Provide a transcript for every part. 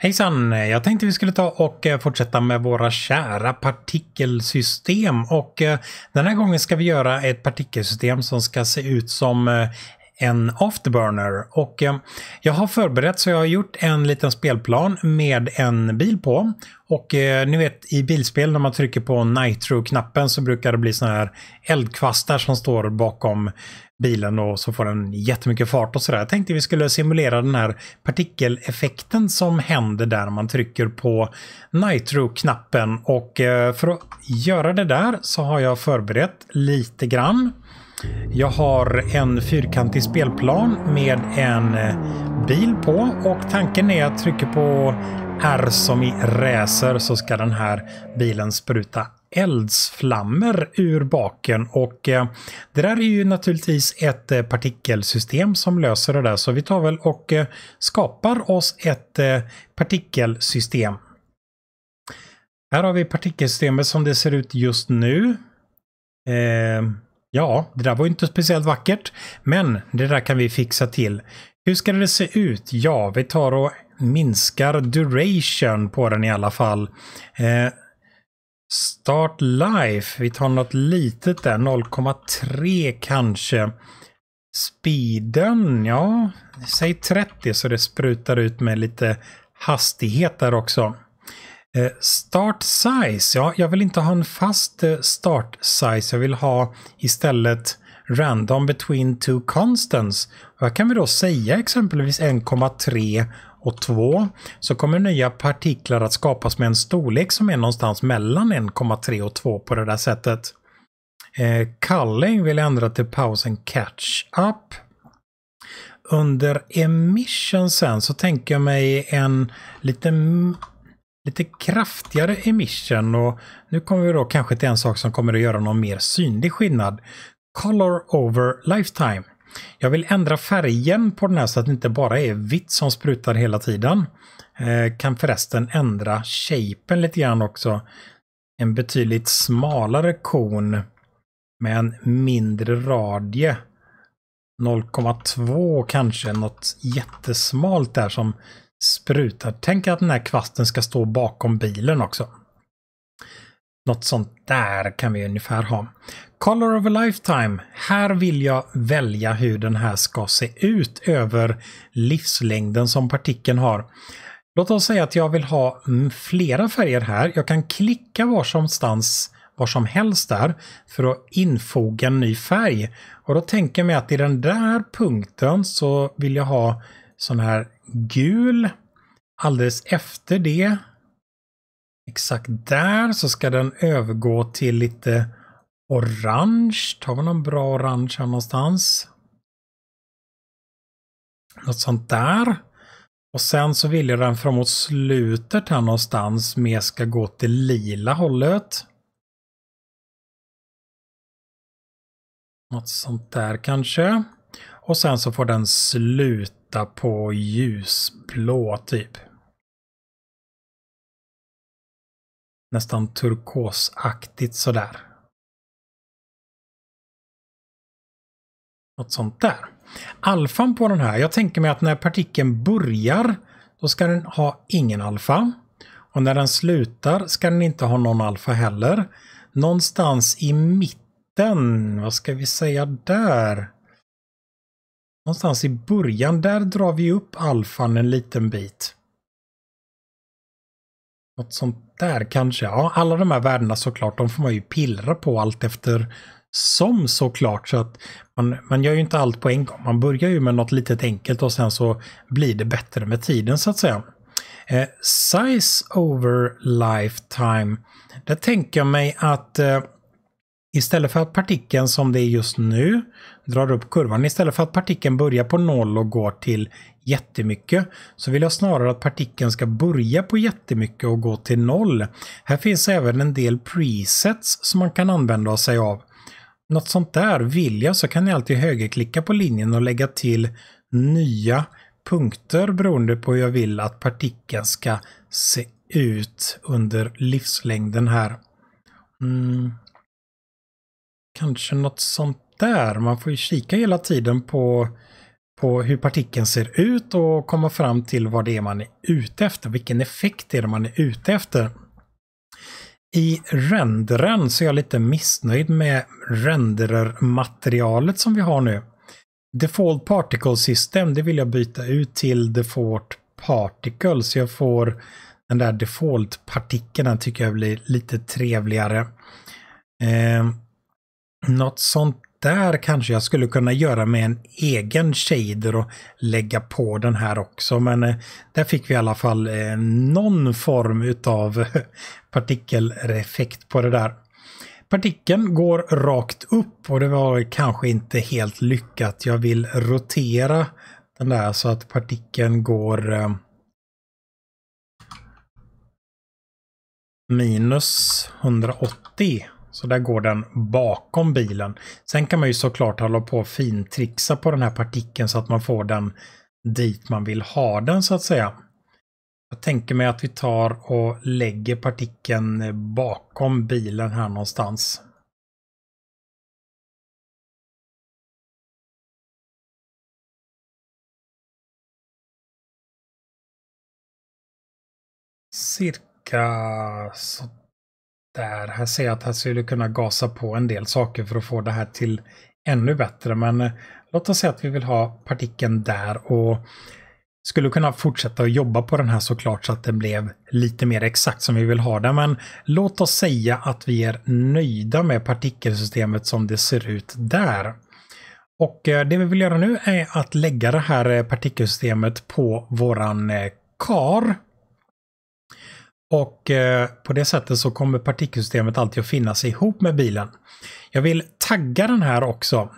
Hejsan! Jag tänkte vi skulle ta och eh, fortsätta med våra kära partikelsystem och eh, den här gången ska vi göra ett partikelsystem som ska se ut som eh, en afterburner och jag har förberett så jag har gjort en liten spelplan med en bil på och ni vet i bilspel när man trycker på nitro-knappen så brukar det bli såna här eldkvastar som står bakom bilen och så får den jättemycket fart och sådär. Jag tänkte vi skulle simulera den här partikeleffekten som händer där man trycker på Nitro-knappen. Och eh, för att göra det där så har jag förberett lite grann. Jag har en fyrkantig spelplan med en eh, bil på och tanken är att trycka på R som i räser så ska den här bilen spruta eldsflammor ur baken och eh, det där är ju naturligtvis ett eh, partikelsystem som löser det där så vi tar väl och eh, skapar oss ett partikelsystem. Här har vi partikelsystemet som det ser ut just nu. ja, det där var inte speciellt vackert, men det där kan vi fixa till. Hur ska det se ut? Ja, vi tar och minskar duration på den i alla fall. Start Life. Vi tar något litet där. 0,3 kanske. Speeden, ja, säg 30 så det sprutar ut med lite hastighet där också. Eh, start size, ja, jag vill inte ha en fast eh, start size. Jag vill ha istället random between two constants. Vad kan vi då säga exempelvis 1,3 och två, så kommer nya partiklar att skapas med en storlek som är någonstans mellan 1,3 och 2 på det där sättet. Eh, culling vill ändra till pausen catch up. Under emission sen så tänker jag mig en lite, lite kraftigare emission och nu kommer vi då kanske till en sak som kommer att göra någon mer synlig skillnad. Color over lifetime. Jag vill ändra färgen på den här så att det inte bara är vitt som sprutar hela tiden. Eh, kan förresten ändra shapen lite grann också. En betydligt smalare kon med en mindre radie. 0,2 kanske, något jättesmalt där som sprutar. Tänk att den här kvasten ska stå bakom bilen också. Något sånt där kan vi ungefär ha. Color of a Lifetime. Här vill jag välja hur den här ska se ut över livslängden som partikeln har. Låt oss säga att jag vill ha mm, flera färger här. Jag kan klicka var som, stans, var som helst där för att infoga en ny färg. Och då tänker jag mig att i den där punkten så vill jag ha sån här gul. Alldeles efter det, exakt där, så ska den övergå till lite Orange, tar vi någon bra orange här någonstans? Något sånt där. Och sen så vill jag den framåt slutet här någonstans mer ska gå till lila hållet. Något sånt där kanske. Och sen så får den sluta på ljusblå typ. Nästan turkosaktigt sådär. Något sånt där. Alfan på den här, jag tänker mig att när partikeln börjar då ska den ha ingen alfa. Och när den slutar ska den inte ha någon alfa heller. Någonstans i mitten, vad ska vi säga där? Någonstans i början, där drar vi upp alfan en liten bit. Något sånt där kanske. Ja, alla de här värdena såklart, de får man ju pillra på allt efter som såklart. Så att man, man gör ju inte allt på en gång. Man börjar ju med något litet enkelt och sen så blir det bättre med tiden så att säga. Eh, size over lifetime. Där tänker jag mig att eh, istället för att partikeln som det är just nu drar upp kurvan, istället för att partikeln börjar på noll och går till jättemycket, så vill jag snarare att partikeln ska börja på jättemycket och gå till noll. Här finns även en del presets som man kan använda sig av något sånt där, vill jag så kan ni alltid högerklicka på linjen och lägga till nya punkter beroende på hur jag vill att partikeln ska se ut under livslängden här. Mm. Kanske något sånt där. Man får ju kika hela tiden på, på hur partikeln ser ut och komma fram till vad det är man är ute efter. Vilken effekt är det man är ute efter? I renderen så är jag lite missnöjd med renderermaterialet som vi har nu. Default Particle System, det vill jag byta ut till Default Particle så jag får den där default-partikeln, tycker jag blir lite trevligare. Eh, något sånt där kanske jag skulle kunna göra med en egen shader och lägga på den här också. Men eh, där fick vi i alla fall eh, någon form utav partikeleffekt på det där. Partikeln går rakt upp och det var kanske inte helt lyckat. Jag vill rotera den där så att partikeln går eh, minus 180 så där går den bakom bilen. Sen kan man ju såklart hålla på och fintrixa på den här partikeln så att man får den dit man vill ha den så att säga. Jag tänker mig att vi tar och lägger partikeln bakom bilen här någonstans. Cirka så där. Här ser jag att här skulle kunna gasa på en del saker för att få det här till ännu bättre. Men eh, låt oss säga att vi vill ha partikeln där och skulle kunna fortsätta att jobba på den här såklart så att den blev lite mer exakt som vi vill ha den. Men låt oss säga att vi är nöjda med partikelsystemet som det ser ut där. Och eh, det vi vill göra nu är att lägga det här eh, partikelsystemet på våran kar. Och eh, på det sättet så kommer partikelsystemet alltid att finnas ihop med bilen. Jag vill tagga den här också.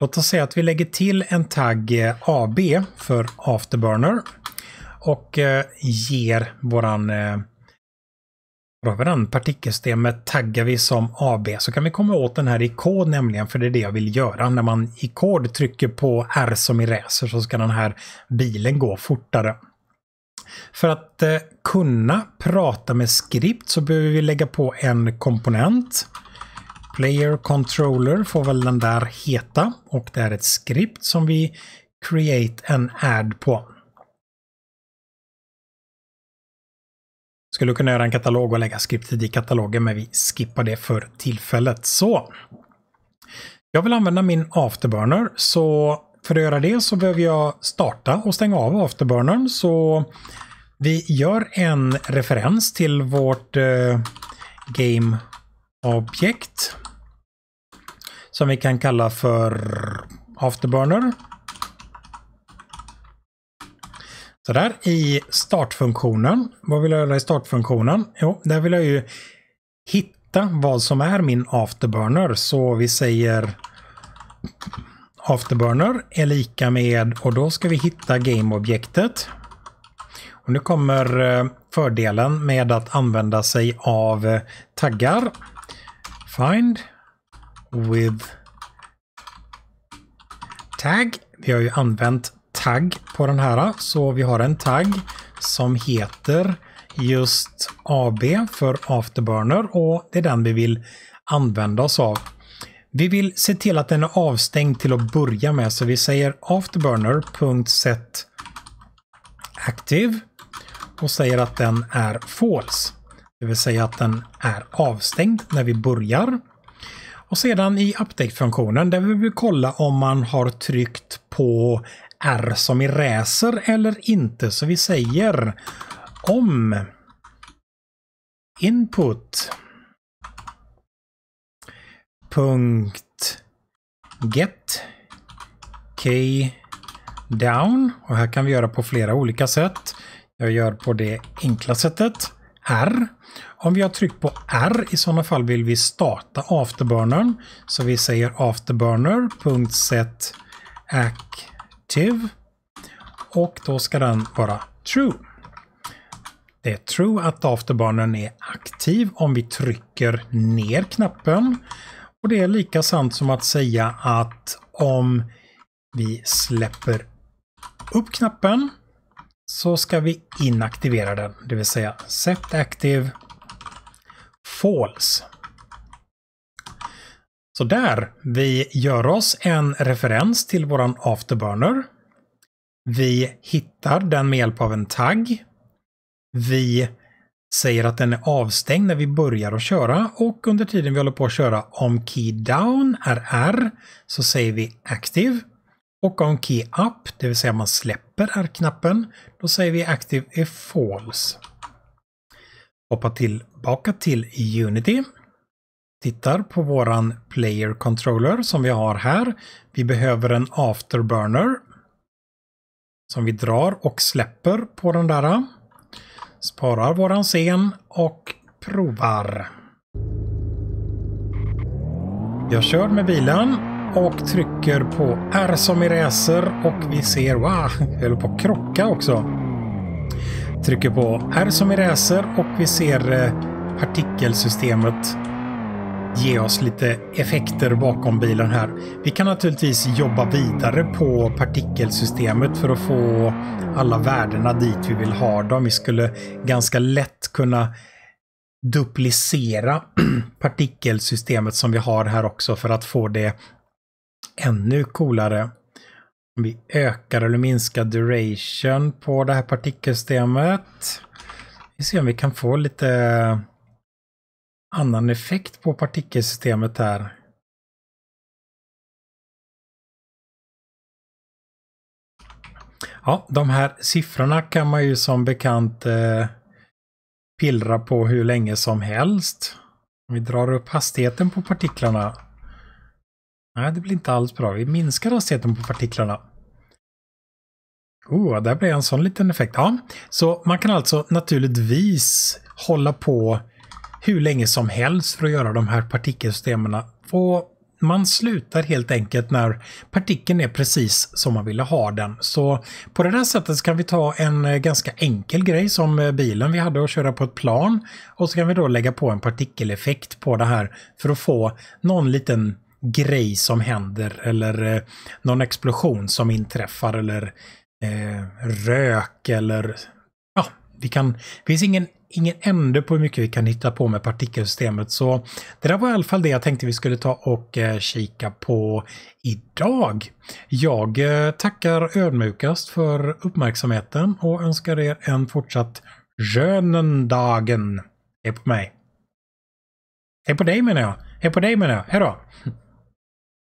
Låt oss säga att vi lägger till en tagg eh, AB för Afterburner och eh, ger våran eh, partikelsystemet taggar vi som AB så kan vi komma åt den här i kod nämligen för det är det jag vill göra. När man i kod trycker på R som i racer så ska den här bilen gå fortare. För att eh, kunna prata med skript så behöver vi lägga på en komponent. Player controller får väl den där heta och det är ett skript som vi create an add på. Skulle kunna göra en katalog och lägga skriptet i katalogen men vi skippar det för tillfället. Så. Jag vill använda min afterburner så för att göra det så behöver jag starta och stänga av afterburnern. Så vi gör en referens till vårt eh, game-objekt. Som vi kan kalla för afterburner. Så där i startfunktionen. Vad vill jag göra i startfunktionen? Jo, där vill jag ju hitta vad som är min afterburner. Så vi säger Afterburner är lika med och då ska vi hitta gameobjektet. Och nu kommer eh, fördelen med att använda sig av eh, taggar. Find with tag. Vi har ju använt tagg på den här så vi har en tagg som heter just AB för Afterburner och det är den vi vill använda oss av. Vi vill se till att den är avstängd till att börja med så vi säger afterburner.set active och säger att den är false. Det vill säga att den är avstängd när vi börjar. Och sedan i update-funktionen där vill vi kolla om man har tryckt på R som i räser eller inte. Så vi säger om input punkt get key down och här kan vi göra på flera olika sätt. Jag gör på det enkla sättet R. Om vi har tryckt på R i sådana fall vill vi starta afterburnern. Så vi säger afterburner.set active och då ska den vara true. Det är true att afterburnern är aktiv om vi trycker ner knappen och det är lika sant som att säga att om vi släpper upp knappen så ska vi inaktivera den, det vill säga set active false. Så där, vi gör oss en referens till våran afterburner. Vi hittar den med hjälp av en tagg. Vi säger att den är avstängd när vi börjar att köra och under tiden vi håller på att köra om key down är R så säger vi active och om key up, det vill säga man släpper R-knappen, då säger vi active är false. Hoppa tillbaka till Unity. Tittar på våran player controller som vi har här. Vi behöver en afterburner som vi drar och släpper på den där. Sparar våran scen och provar. Jag kör med bilen och trycker på R som i Räser och vi ser, wow, jag höll på att krocka också. Trycker på R som i Räser och vi ser eh, partikelsystemet ge oss lite effekter bakom bilen här. Vi kan naturligtvis jobba vidare på partikelsystemet för att få alla värdena dit vi vill ha dem. Vi skulle ganska lätt kunna duplicera partikelsystemet som vi har här också för att få det ännu coolare. Om vi ökar eller minskar duration på det här partikelsystemet. Vi ser om vi kan få lite annan effekt på partikelsystemet här. Ja, de här siffrorna kan man ju som bekant eh, pillra på hur länge som helst. Om vi drar upp hastigheten på partiklarna. Nej, det blir inte alls bra. Vi minskar hastigheten på partiklarna. Oh, där blev en sån liten effekt. Ja, så man kan alltså naturligtvis hålla på hur länge som helst för att göra de här partikelsystemen. man slutar helt enkelt när partikeln är precis som man ville ha den. Så på det där sättet kan vi ta en eh, ganska enkel grej som eh, bilen vi hade och köra på ett plan och så kan vi då lägga på en partikeleffekt på det här för att få någon liten grej som händer eller eh, någon explosion som inträffar eller eh, rök eller ja, vi kan, det finns ingen ingen ände på hur mycket vi kan hitta på med partikelsystemet. Så det där var i alla fall det jag tänkte vi skulle ta och eh, kika på idag. Jag eh, tackar ödmjukast för uppmärksamheten och önskar er en fortsatt skönen Hej på mig. Hej på dig menar jag. Hej på dig menar jag. Hej då.